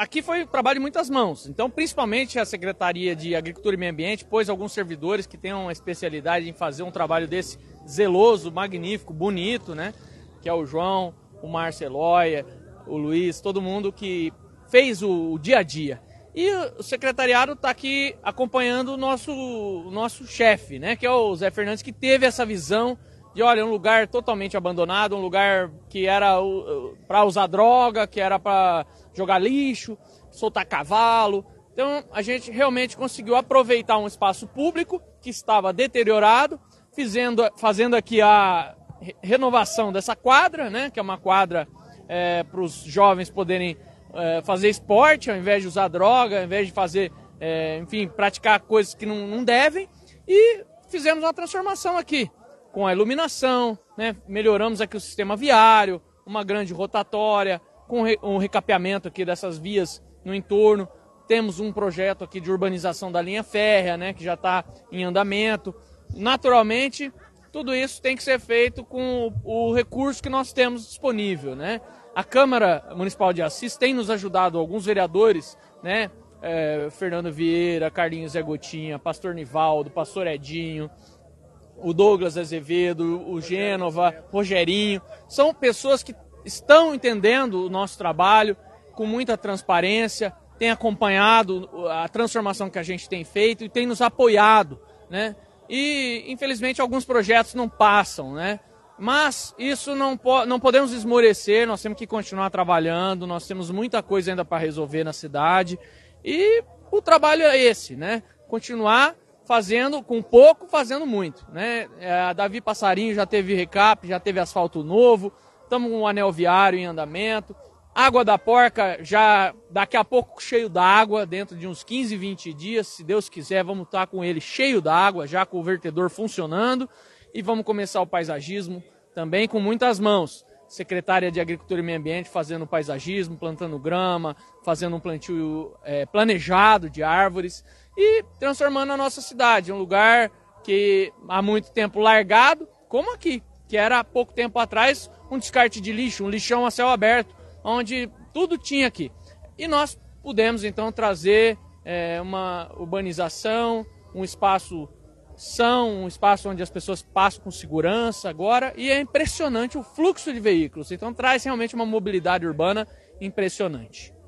aqui foi trabalho de muitas mãos. Então, principalmente a Secretaria de Agricultura e Meio Ambiente pôs alguns servidores que têm uma especialidade em fazer um trabalho desse zeloso, magnífico, bonito, né? Que é o João, o Marceloia, o Luiz, todo mundo que fez o, o dia a dia. E o secretariado está aqui acompanhando o nosso, o nosso chefe, né? Que é o Zé Fernandes, que teve essa visão e olha, é um lugar totalmente abandonado, um lugar que era para usar droga, que era para jogar lixo, soltar cavalo. Então a gente realmente conseguiu aproveitar um espaço público que estava deteriorado, fazendo, fazendo aqui a renovação dessa quadra, né, que é uma quadra é, para os jovens poderem é, fazer esporte ao invés de usar droga, ao invés de fazer, é, enfim, praticar coisas que não, não devem. E fizemos uma transformação aqui com a iluminação, né? melhoramos aqui o sistema viário, uma grande rotatória, com um recapeamento aqui dessas vias no entorno. Temos um projeto aqui de urbanização da linha férrea, né, que já está em andamento. Naturalmente, tudo isso tem que ser feito com o, recurso que nós temos disponível, né? A Câmara Municipal de Assis tem nos ajudado, alguns vereadores, né? É, Fernando Vieira, Carlinhos Zé Gotinha, Pastor Nivaldo, Pastor Edinho, o Douglas Azevedo, o Gênova, Rogerinho, são pessoas que estão entendendo o nosso trabalho com muita transparência, têm acompanhado a transformação que a gente tem feito e têm nos apoiado, né? E, infelizmente, alguns projetos não passam, né? Mas isso não, po não podemos esmorecer, nós temos que continuar trabalhando, nós temos muita coisa ainda para resolver na cidade. E o trabalho é esse, né? Continuar fazendo com pouco, fazendo muito. Né? É, a Davi Passarinho já teve recap, já teve asfalto novo, estamos com um anel viário em andamento. Água da Porca já daqui a pouco cheio d'água, dentro de uns 15, 20 dias, se Deus quiser, vamos estar tá com ele cheio d'água, já com o vertedor funcionando e vamos começar o paisagismo também com muitas mãos. Secretária de Agricultura e Meio Ambiente fazendo paisagismo, plantando grama, fazendo um plantio é, planejado de árvores e transformando a nossa cidade, um lugar que há muito tempo largado, como aqui, que era há pouco tempo atrás um descarte de lixo, um lixão a céu aberto, onde tudo tinha aqui. E nós pudemos então trazer é, uma urbanização, um espaço são, um espaço onde as pessoas passam com segurança agora, e é impressionante o fluxo de veículos. Então traz realmente uma mobilidade urbana impressionante.